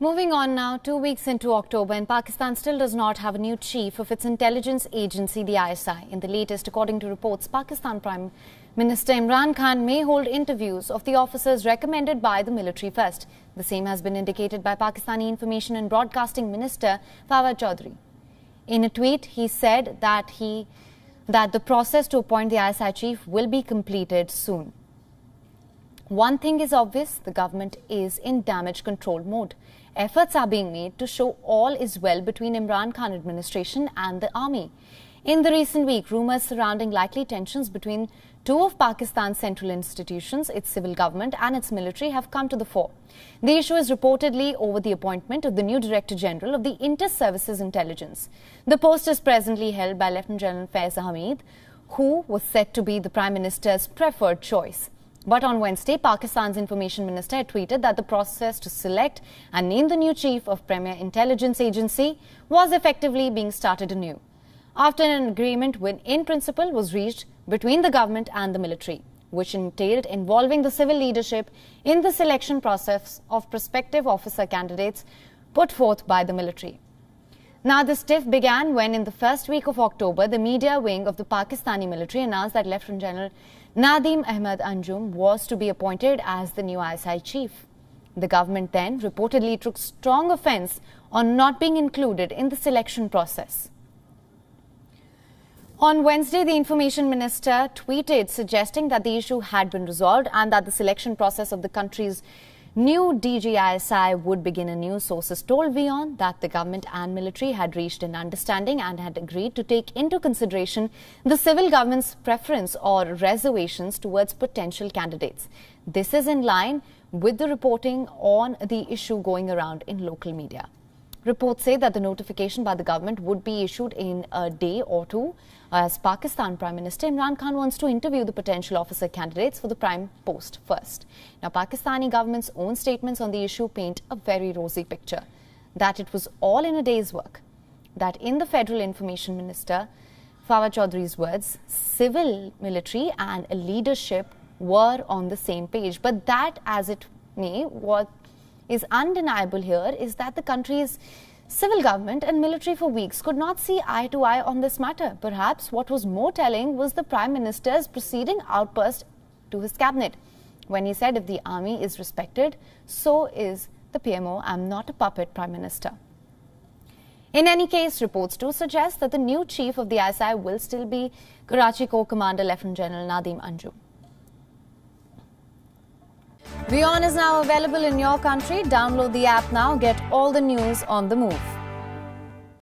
Moving on now, two weeks into October, and Pakistan still does not have a new chief of its intelligence agency, the ISI. In the latest, according to reports, Pakistan Prime Minister Imran Khan may hold interviews of the officers recommended by the military first. The same has been indicated by Pakistani Information and Broadcasting Minister Fawad Chaudhry. In a tweet, he said that he that the process to appoint the ISI chief will be completed soon. One thing is obvious the government is in damage control mode. Efforts are being made to show all is well between Imran Khan administration and the army. In the recent week, rumors surrounding likely tensions between two of Pakistan's central institutions, its civil government and its military, have come to the fore. The issue is reportedly over the appointment of the new Director General of the Inter Services Intelligence. The post is presently held by Lieutenant General Faiz Ahmed, who was said to be the Prime Minister's preferred choice. But on Wednesday, Pakistan's information minister tweeted that the process to select and name the new chief of Premier Intelligence Agency was effectively being started anew after an agreement when in principle was reached between the government and the military, which entailed involving the civil leadership in the selection process of prospective officer candidates put forth by the military. Now, the stiff began when, in the first week of October, the media wing of the Pakistani military announced that Lieutenant General Nadim Ahmed Anjum was to be appointed as the new ISI chief. The government then reportedly took strong offense on not being included in the selection process. On Wednesday, the information minister tweeted suggesting that the issue had been resolved and that the selection process of the country's New DGISI would begin anew. Sources told Vion that the government and military had reached an understanding and had agreed to take into consideration the civil government's preference or reservations towards potential candidates. This is in line with the reporting on the issue going around in local media. Reports say that the notification by the government would be issued in a day or two as Pakistan Prime Minister Imran Khan wants to interview the potential officer candidates for the prime post first. Now, Pakistani government's own statements on the issue paint a very rosy picture that it was all in a day's work, that in the federal information minister Fawad Chaudhry's words, civil military and leadership were on the same page. But that, as it may, what is undeniable here is that the country's civil government and military for weeks could not see eye to eye on this matter. Perhaps what was more telling was the Prime Minister's preceding outburst to his cabinet when he said if the army is respected, so is the PMO. I'm not a puppet Prime Minister. In any case, reports do suggest that the new chief of the ISI will still be Karachi Corps Commander Lieutenant General Nadim Anjum. Beyond is now available in your country. Download the app now. Get all the news on the move.